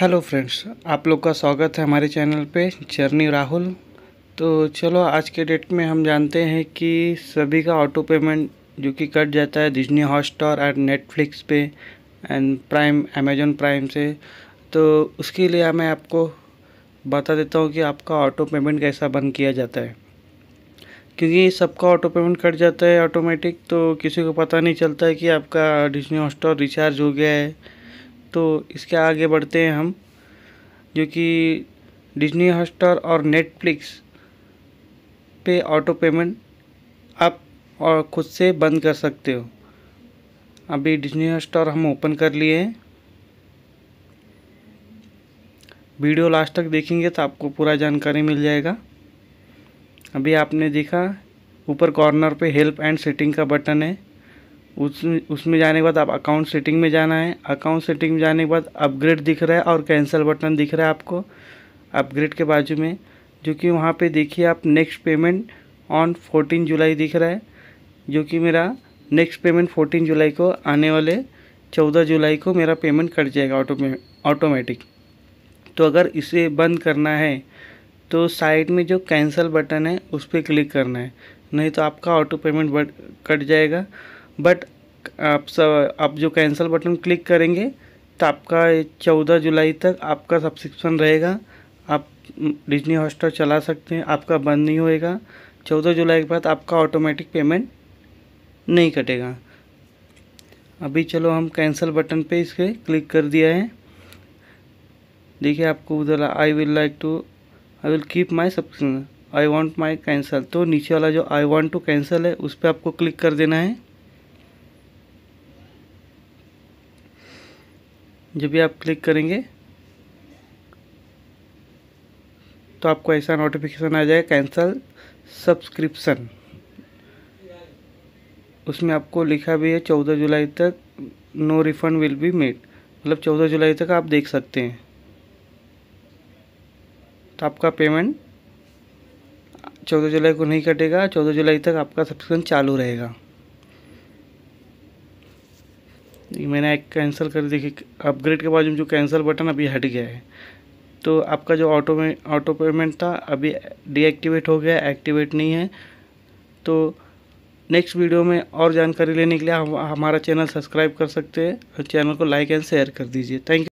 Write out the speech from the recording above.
hello friends आप लोग का स्वागत है हमारे चैनल पे जर्नी राहुल तो चलो आज के डेट में हम जानते हैं कि सभी का ऑटो पेमेंट जो कि कट जाता है डिजनी हॉटस्टार एंड नेटफ्लिक्स पे एंड प्राइम अमेजोन प्राइम से तो उसके लिए मैं आपको बता देता हूँ कि आपका ऑटो पेमेंट कैसा बंद किया जाता है क्योंकि सबका ऑटो पेमेंट कट जाता है ऑटोमेटिक तो किसी को पता नहीं चलता है कि आपका डिजनी हॉटस्टार रिचार्ज हो गया है तो इसके आगे बढ़ते हैं हम जो कि डिजनी हॉटस्टार और नेटफ्लिक्स पे ऑटो पेमेंट आप और खुद से बंद कर सकते हो अभी डिजनी हॉटस्टार हम ओपन कर लिए हैं वीडियो लास्ट तक देखेंगे तो आपको पूरा जानकारी मिल जाएगा अभी आपने देखा ऊपर कॉर्नर पे हेल्प एंड सेटिंग का बटन है उस उसमें जाने के बाद आप अकाउंट सेटिंग में जाना है अकाउंट सेटिंग में जाने के बाद अपग्रेड दिख रहा है और कैंसिल बटन दिख रहा है आपको अपग्रेड के बाजू में जो कि वहाँ पे देखिए आप next payment on fourteen July दिख रहा है जो कि मेरा नेक्स्ट पेमेंट फोर्टीन जुलाई को आने वाले चौदह जुलाई को मेरा पेमेंट कट जाएगा ऑटो ऑटोमेटिक तो अगर इसे बंद करना है तो साइड में जो कैंसिल बटन है उस पर क्लिक करना है नहीं तो आपका ऑटो पेमेंट कट जाएगा बट आप सब आप जो कैंसिल बटन क्लिक करेंगे तो आपका चौदह जुलाई तक आपका सब्सक्रिप्शन रहेगा आप डिजनी हॉस्टल चला सकते हैं आपका बंद नहीं होएगा चौदह जुलाई के बाद आपका ऑटोमेटिक पेमेंट नहीं कटेगा अभी चलो हम कैंसिल बटन पे इसके क्लिक कर दिया है देखिए आपको उधर I will like to I will keep my subscription I want my cancel तो नीचे वाला जो आई वांट टू कैंसिल है उस पर आपको क्लिक कर देना है जब भी आप क्लिक करेंगे तो आपको ऐसा नोटिफिकेशन आ जाएगा कैंसल सब्सक्रिप्शन उसमें आपको लिखा भी है चौदह जुलाई तक no refund will be made मतलब चौदह जुलाई तक आप देख सकते हैं तो आपका पेमेंट चौदह जुलाई को नहीं कटेगा चौदह जुलाई तक आपका सब्सक्रिप्शन चालू रहेगा मैंने एक कैंसिल कर देखिए अपग्रेड के बाद जो कैंसिल बटन अभी हट गया है तो आपका जो ऑटो में ऑटो पेमेंट था अभी डीएक्टिवेट हो गया एक्टिवेट नहीं है तो नेक्स्ट वीडियो में और जानकारी लेने के लिए हम हमारा चैनल सब्सक्राइब कर सकते हैं और चैनल को लाइक एंड शेयर कर दीजिए थैंक यू